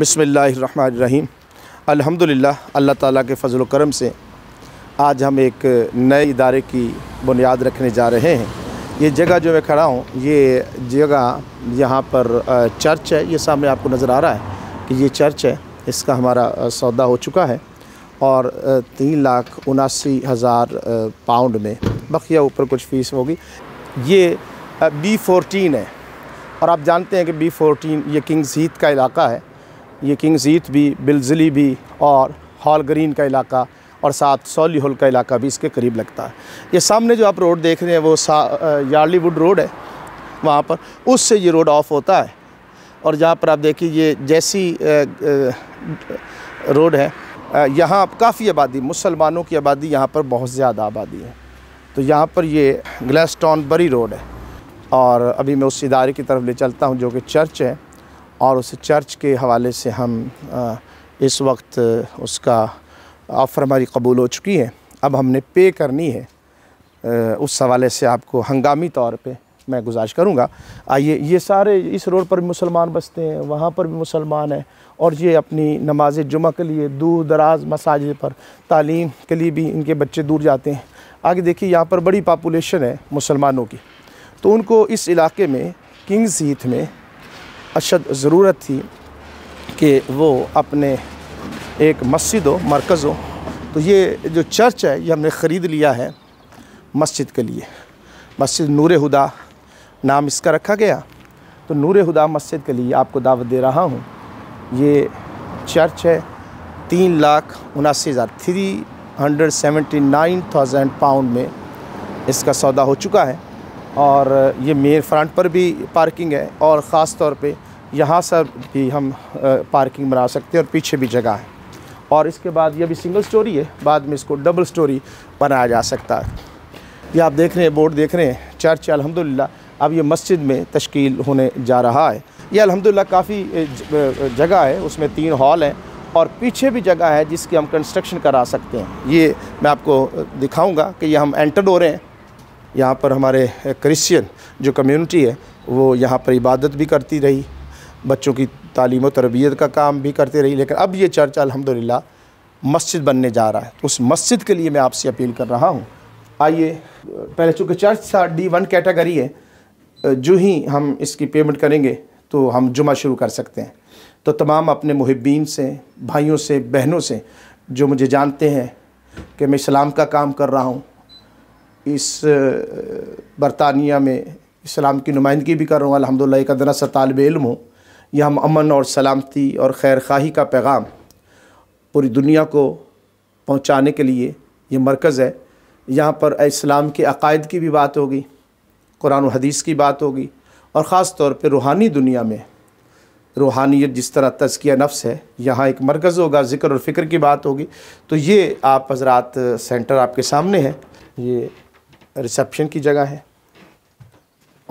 बसमीम अल्हम्दुलिल्लाह अल्लाह ताला के फ़जल करम से आज हम एक नए इदारे की बुनियाद रखने जा रहे हैं ये जगह जो मैं खड़ा हूँ ये जगह यहाँ पर चर्च है ये सामने आपको नज़र आ रहा है कि ये चर्च है इसका हमारा सौदा हो चुका है और तीन लाख उनासी हज़ार पाउंड में बकिया ऊपर कुछ फ़ीस होगी ये बी फोरटीन है और आप जानते हैं कि बी फोरटीन ये किंग्स हीथ का इलाका है ये किंग जीत भी बिलजिली भी और हॉल ग्रीन का इलाका और साथ सौली हॉल का इलाका भी इसके करीब लगता है ये सामने जो आप रोड देख रहे हैं वो यार्लीवुड रोड है वहाँ पर उससे ये रोड ऑफ होता है और जहाँ पर आप देखिए ये जैसी रोड है यहाँ काफ़ी आबादी मुसलमानों की आबादी यहाँ पर बहुत ज़्यादा आबादी है तो यहाँ पर ये ग्लेस्टॉन बरी रोड है और अभी मैं उस इदारे की तरफ ले चलता हूँ जो कि चर्च है और उस चर्च के हवाले से हम इस वक्त उसका ऑफ़र हमारी कबूल हो चुकी है अब हमने पे करनी है उस हवाले से आपको हंगामी तौर पे मैं गुजारिश करूँगा आइए ये सारे इस रोड पर भी मुसलमान बसते हैं वहाँ पर भी मुसलमान हैं और ये अपनी नमाज जुमा के लिए दूर दराज मसाज पर तालीम के लिए भी इनके बच्चे दूर जाते हैं आगे देखिए यहाँ पर बड़ी पापुलेशन है मुसलमानों की तो उनको इस इलाके में किंग्स हीथ में अशद ज़रूरत थी कि वो अपने एक मस्जिद हो मरकज़ हो तो ये जो चर्च है ये हमने ख़रीद लिया है मस्जिद के लिए मस्जिद नूर हुदा नाम इसका रखा गया तो नूर हुदा मस्जिद के लिए आपको दावत दे रहा हूँ ये चर्च है तीन लाख उनासी हज़ार three hundred seventy nine thousand pound में इसका सौदा हो चुका है और ये मेन फ्रंट पर भी पार्किंग है और ख़ास तौर पे यहाँ सर भी हम पार्किंग बना सकते हैं और पीछे भी जगह है और इसके बाद ये भी सिंगल स्टोरी है बाद में इसको डबल स्टोरी बनाया जा सकता है ये आप देख रहे हैं बोर्ड देख रहे हैं चर्च अलहमदिल्ला अब ये मस्जिद में तश्कील होने जा रहा है ये अलहमदिल्ला काफ़ी जगह है उसमें तीन हॉल हैं और पीछे भी जगह है जिसकी हम कंस्ट्रक्शन करा सकते हैं ये मैं आपको दिखाऊंगा कि ये हम एंटर हो रहे हैं यहाँ पर हमारे क्रिश्चियन जो कम्युनिटी है वो यहाँ पर इबादत भी करती रही बच्चों की तालीम और तरबियत का काम भी करती रही लेकिन अब ये चर्च अलहमदिल्ला मस्जिद बनने जा रहा है तो उस मस्जिद के लिए मैं आपसे अपील कर रहा हूँ आइए पहले चूँकि चर्च था डी वन कैटेगरी है जो ही हम इसकी पेमेंट करेंगे तो हम जुमा शुरू कर सकते हैं तो तमाम अपने मुहब्बीन से भाइयों से बहनों से जो मुझे जानते हैं कि मैं इस्लाम का काम कर रहा हूँ इस बरतानिया में इस्लाम की नुमाइंदगी भी कर रहा हूँ अलहमदिल्ला एक अदना सा तालब इल्म हूँ यह हम अमन और सलामती और खैर खाही का पैगाम पूरी दुनिया को पहुँचाने के लिए ये मरकज़ है यहाँ पर इस्लाम के अकायद की भी बात होगी कुरान हदीस की बात होगी और ख़ास तौर पर रूहानी दुनिया में रूहानियत जिस तरह तजकिया नफ्स है यहाँ एक मरकज़ होगा ज़िक्र और फ़िक्र की बात होगी तो ये आप हजरात सेंटर आपके सामने है ये रिसेप्शन की जगह है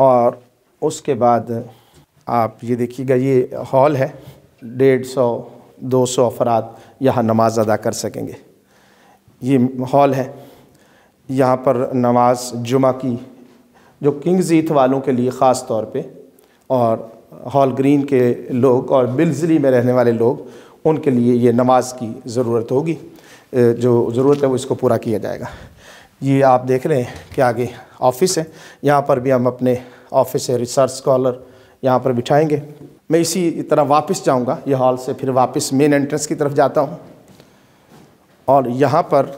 और उसके बाद आप ये देखिएगा ये हॉल है डेढ़ सौ दो सौ अफराद यहाँ नमाज़ अदा कर सकेंगे ये हॉल है यहाँ पर नमाज जुमा की जो किंग जीत वालों के लिए ख़ास तौर पे और हॉल ग्रीन के लोग और बिलजिली में रहने वाले लोग उनके लिए ये नमाज की ज़रूरत होगी जो ज़रूरत है वो इसको पूरा किया जाएगा ये आप देख रहे हैं कि आगे ऑफिस है यहाँ पर भी हम अपने ऑफिस है रिसर्च स्कॉलर यहाँ पर बिठाएंगे मैं इसी तरह वापस जाऊँगा ये हॉल से फिर वापस मेन एंट्रेंस की तरफ जाता हूँ और यहाँ पर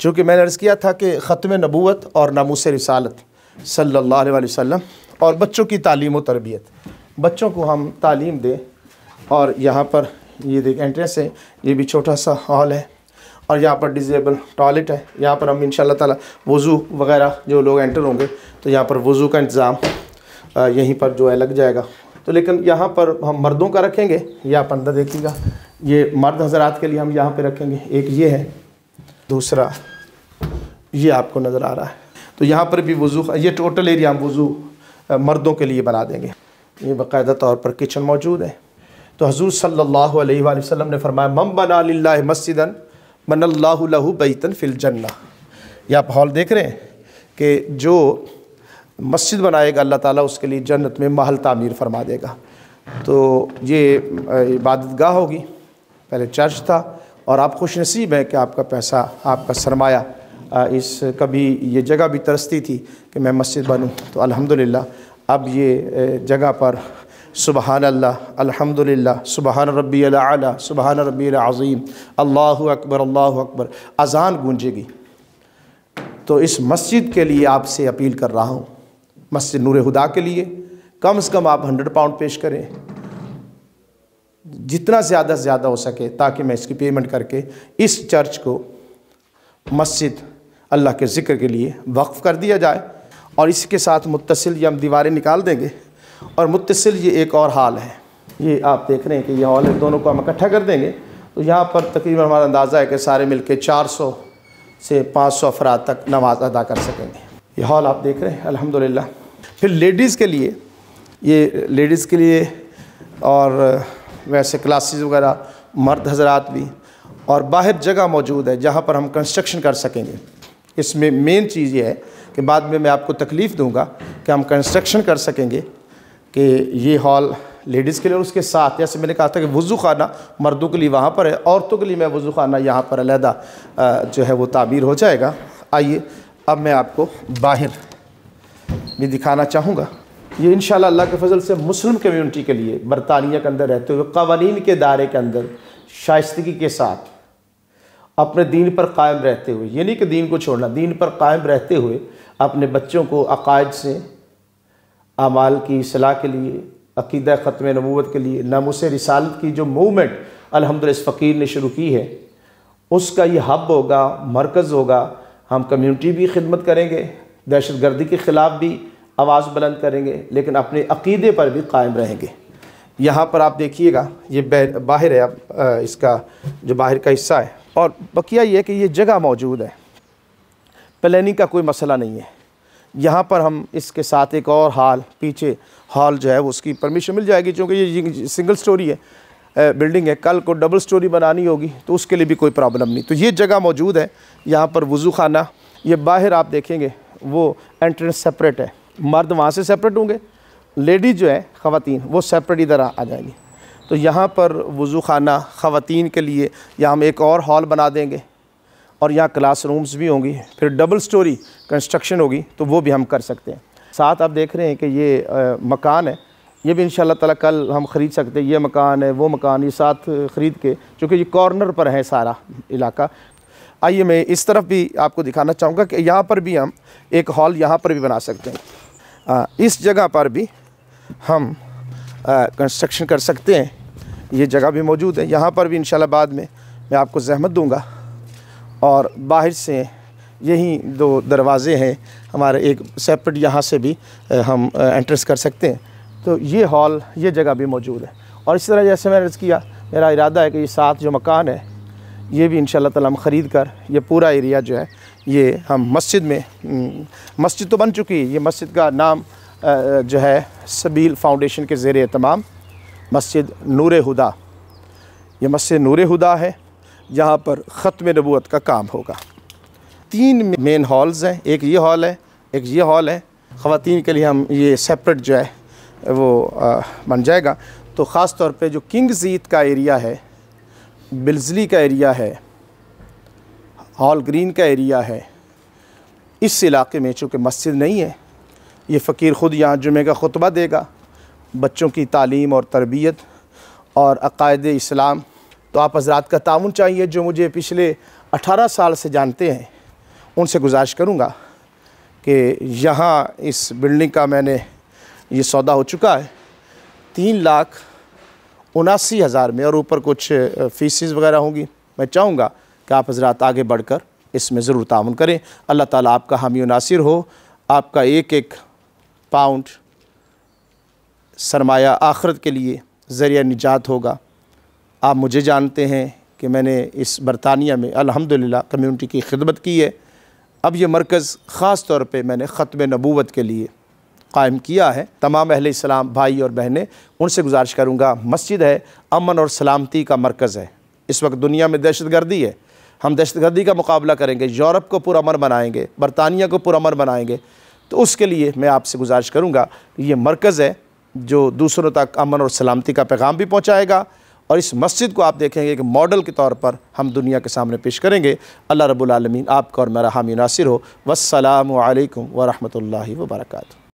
चूँकि मैंने अर्ज़ किया था कि ख़त्म नबूत और नामूस रिसालत सल्ला वसम और बच्चों की तालीम व तरबियत बच्चों को हम तालीम दें और यहाँ पर ये देख एंट्रेंस है ये भी छोटा सा हॉल है और यहाँ पर डिजेबल टॉयलेट है यहाँ पर हम इन ताला वज़ू वगैरह जो लोग एंटर होंगे तो यहाँ पर वज़ू का इंतज़ाम यहीं पर जो है लग जाएगा तो लेकिन यहाँ पर हम मर्दों का रखेंगे या आप अंदर देखिएगा ये मर्द हज़रात के लिए हम यहाँ पर रखेंगे एक ये है दूसरा ये आपको नज़र आ रहा है तो यहाँ पर भी वज़ू ये टोटल एरिया हम वज़ू मर्दों के लिए बना देंगे ये बाकायदा तौर पर किचन मौजूद है तो हजूर सल्ला वसम ने फरमाया मम बना मस्जिदन बनल्लाहू बैतन फिल जन्ना ये आप हॉल देख रहे हैं कि जो मस्जिद बनाएगा अल्लाह ताला उसके लिए जन्नत में महल तामीर फरमा देगा तो ये इबादत गाह होगी पहले चर्च था और आप खुश नसीब हैं कि आपका पैसा आपका सरमाया इस कभी ये जगह भी तरसती थी कि मैं मस्जिद बनूं तो अल्हम्दुलिल्लाह अब ये जगह पर सुबहान अल्लाह अल्हम्दुलिल्लाह सुबहान रब्बी अला सुबहान रब्बी अज़ीम अल्लाह अकबर अल्लाह अकबर अज़ान गूंजेगी तो इस मस्जिद के लिए आपसे अपील कर रहा हूँ मस्जिद नूर हुदा के लिए कम से कम आप हंड्रेड पाउंड पेश करें जितना ज़्यादा से ज़्यादा हो सके ताकि मैं इसकी पेमेंट करके इस चर्च को मस्जिद अल्लाह के ज़िक्र के लिए वक्फ़ कर दिया जाए और इसके साथ मुतसिल या हम दीवारें निकाल देंगे और मुतसिल ये एक और हाल है ये आप देख रहे हैं कि ये हॉल है दोनों को हम इकट्ठा कर देंगे तो यहाँ पर तकरीबन हमारा अंदाज़ा है कि सारे मिल के चार से पाँच सौ अफराद तक नमाज अदा कर सकेंगे ये हॉल आप देख रहे हैं अलहमदिल्ला फिर लेडीज़ के लिए ये लेडीज़ के लिए और वैसे क्लासेस वगैरह मर्द हजरात भी और बाहर जगह मौजूद है जहाँ पर हम कंस्ट्रक्शन कर सकेंगे इसमें मेन चीज़ ये है कि बाद में मैं आपको तकलीफ़ दूंगा कि हम कंस्ट्रक्शन कर सकेंगे कि ये हॉल लेडीज़ के लिए और उसके साथ जैसे मैंने कहा था कि वज़ू खाना मर्दों के लिए वहाँ पर है औरतों के लिए मैं वज़ू खाना यहाँ पर अलहदा जो है वो ताबीर हो जाएगा आइए अब मैं आपको बाहर भी दिखाना चाहूँगा ये इन अल्लाह के फजल से मुस्लिम कम्यूनिटी के लिए बरतानिया के अंदर रहते हुए कवानीन के दायरे के अंदर शाइस्तगी के साथ अपने दीन पर कायम रहते हुए यानी कि दीन को छोड़ना दीन पर कायम रहते हुए अपने बच्चों को अकायद से अमाल की असलाह के लिए अकीद ख़त्म नबूत के लिए नामुस रिसालत की जो मूवमेंट अलहमद इस फ़कीर ने शुरू की है उसका ये हब होगा मरकज़ होगा हम कम्यूनिटी भी खिदमत करेंगे दहशत गर्दी के ख़िलाफ़ भी आवाज़ बुलंद करेंगे लेकिन अपने अकीदे पर भी कायम रहेंगे यहाँ पर आप देखिएगा ये बाहर है अब इसका जो बाहर का हिस्सा है और बकिया ये कि ये जगह मौजूद है प्लानिंग का कोई मसला नहीं है यहाँ पर हम इसके साथ एक और हाल पीछे हॉल जो है वो उसकी परमिशन मिल जाएगी क्योंकि ये सिंगल स्टोरी है बिल्डिंग है कल को डबल स्टोरी बनानी होगी तो उसके लिए भी कोई प्रॉब्लम नहीं तो ये जगह मौजूद है यहाँ पर वज़ू खाना ये बाहर आप देखेंगे वो एंट्रेंस सेपरेट है मर्द वहाँ से सेपरेट होंगे लेडीज़ जो है ख़वान वो सेपरेट इधर आ जाएंगी तो यहाँ पर वज़ू खाना ख़वान के लिए या हम एक और हॉल बना देंगे और यहाँ क्लास रूम्स भी होंगी फिर डबल स्टोरी कंस्ट्रक्शन होगी तो वो भी हम कर सकते हैं साथ आप देख रहे हैं कि ये आ, मकान है ये भी इन ताला कल हम ख़रीद सकते हैं ये मकान है वो मकान ये साथ ख़रीद के चूँकि ये कॉर्नर पर है सारा इलाका आइए मैं इस तरफ भी आपको दिखाना चाहूँगा कि यहाँ पर भी हम एक हॉल यहाँ पर भी बना सकते हैं आ, इस जगह पर भी हम कंस्ट्रक्शन कर सकते हैं ये जगह भी मौजूद है यहाँ पर भी इन बाद में मैं आपको जहमत दूँगा और बाहर से यही दो दरवाज़े हैं हमारे एक सेपरेट यहाँ से भी हम एंट्रेस कर सकते हैं तो ये हॉल ये जगह भी मौजूद है और इस तरह जैसे मैंने किया मेरा इरादा है कि ये साथ जो मकान है ये भी इन ताला हम ख़रीद कर ये पूरा एरिया जो है ये हम मस्जिद में मस्जिद तो बन चुकी है ये मस्जिद का नाम जो है सबील फाउंडेशन के ज़ेर तमाम मस्जिद नूर हुदा ये मस्जिद नूर हुदा है यहाँ पर ख़त्म नबूत का काम होगा तीन मेन हॉल्स हैं एक ये हॉल है एक ये हॉल है ख़वान के लिए हम ये सेपरेट जो है वो आ, बन जाएगा तो ख़ास तौर पर जो किंग जीत का एरिया है बिल्जली का एरिया है हॉल ग्रीन का एरिया है इस इलाके में चूँकि मस्जिद नहीं है ये फ़कीर ख़ुद यहाँ जुमे का खुतबा देगा बच्चों की तालीम और तरबियत और अकायद इस्लाम तो आप हजरात का ताउन चाहिए जो मुझे पिछले अठारह साल से जानते हैं उनसे गुजारिश करूँगा कि यहाँ इस बिल्डिंग का मैंने ये सौदा हो चुका है तीन लाख उनासी हज़ार में और ऊपर कुछ फीसिस वगैरह होंगी मैं चाहूँगा कि आप हजरात आगे बढ़ कर इसमें ज़रूर ताउन करें अल्लाह ताली आपका हामी नासिर हो आपका एक एक पाउंड सरमाया आखरत के लिए ज़रिया निजात होगा आप मुझे जानते हैं कि मैंने इस बरतानिया में अलहमदिल्ला कम्यूनिटी की खिदमत की है अब यह मरकज़ ख़ास तौर पर मैंने ख़त्म नबूवत के लिए कायम किया है तमाम अहिल इस्लाम भाई और बहनें उनसे गुजारिश करूँगा मस्जिद है अमन और सलामती का मरकज़ है इस वक्त दुनिया में दहशत गर्दी है हम दहशत गर्दी का मुकाबला करेंगे यूरोप को पुरमर बनाएंगे बरतानिया को पुरमर बनाएंगे तो उसके लिए मैं आपसे गुजारिश करूँगा ये मरकज़ है जो दूसरों तक अमन और सलामती का पैगाम भी पहुँचाएगा और इस मस्जिद को आप देखेंगे कि मॉडल के तौर पर हम दुनिया के सामने पेश करेंगे अल्लाह रब्बुल आलमीन आपका और मेरा हामी नासिर हो वसलम अलैक्म वरहमतुल्लाहि